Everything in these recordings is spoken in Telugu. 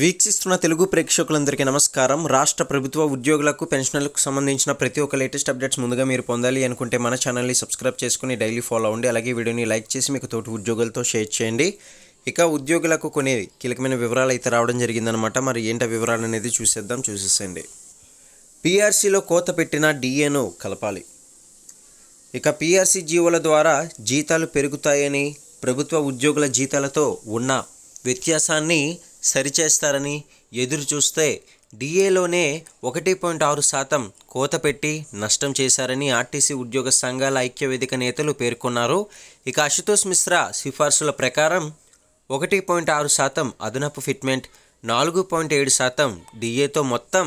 వీక్షిస్తున్న తెలుగు ప్రేక్షకులందరికీ నమస్కారం రాష్ట్ర ప్రభుత్వ ఉద్యోగులకు పెన్షన్లకు సంబంధించిన ప్రతి ఒక్క లేటెస్ట్ అప్డేట్స్ ముందుగా మీరు పొందాలి అనుకుంటే మన ఛానల్ని సబ్స్క్రైబ్ చేసుకుని డైలీ ఫాలో అవ్వండి అలాగే వీడియోని లైక్ చేసి మీకు తోటి ఉద్యోగులతో షేర్ చేయండి ఇక ఉద్యోగులకు కొన్ని కీలకమైన వివరాలు అయితే రావడం జరిగిందనమాట మరి ఏంటి వివరాలు అనేది చూసేద్దాం చూసేసండి పీఆర్సీలో కోత పెట్టిన డిఏను కలపాలి ఇక పీఆర్సీ జీవోల ద్వారా జీతాలు పెరుగుతాయని ప్రభుత్వ ఉద్యోగుల జీతాలతో ఉన్న వ్యత్యాసాన్ని సరిచేస్తారని ఎదురు చూస్తే డిఏలోనే ఒకటి పాయింట్ ఆరు శాతం కోత పెట్టి నష్టం చేశారని ఆర్టీసీ ఉద్యోగ సంఘాల ఐక్యవేదిక నేతలు పేర్కొన్నారు ఇక అశుతోష్ మిశ్రా సిఫార్సుల ప్రకారం ఒకటి పాయింట్ ఆరు శాతం అదనపు ఫిట్మెంట్ నాలుగు పాయింట్ ఏడు శాతం డిఏతో మొత్తం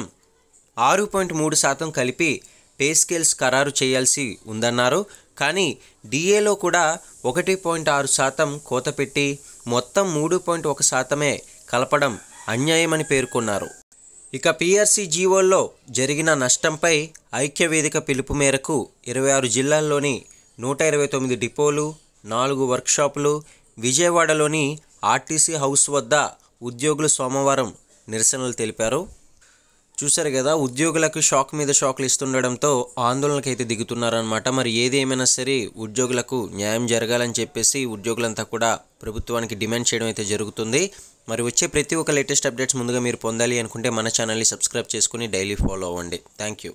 ఆరు పాయింట్ మూడు శాతం కలిపి పే స్కేల్స్ ఖరారు చేయాల్సి ఉందన్నారు కానీ డిఏలో కూడా ఒకటి పాయింట్ ఆరు శాతం కోత పెట్టి మొత్తం మూడు పాయింట్ ఒక శాతమే కలపడం అన్యాయమని పేర్కొన్నారు ఇక పీఆర్సీ జీవోల్లో జరిగిన నష్టంపై ఐక్యవేదిక పిలుపు మేరకు ఇరవై ఆరు జిల్లాల్లోని నూట ఇరవై తొమ్మిది డిపోలు నాలుగు వర్క్షాపులు విజయవాడలోని ఆర్టీసీ హౌస్ వద్ద ఉద్యోగులు సోమవారం నిరసనలు తెలిపారు చూశారు కదా ఉద్యోగులకు షాక్ మీద షాక్లు ఇస్తుండడంతో ఆందోళనకు అయితే దిగుతున్నారనమాట మరి ఏది ఏమైనా సరే ఉద్యోగులకు న్యాయం జరగాలని చెప్పేసి ఉద్యోగులంతా కూడా ప్రభుత్వానికి డిమాండ్ చేయడం అయితే జరుగుతుంది మరి వచ్చే ప్రతి ఒక్క లేటెస్ట్ అప్డేట్స్ ముందుగా మీరు పొందాలి అనుకుంటే మన ఛానల్ని సబ్స్క్రైబ్ చేసుకుని డైలీ ఫాలో అవ్వండి థ్యాంక్ యూ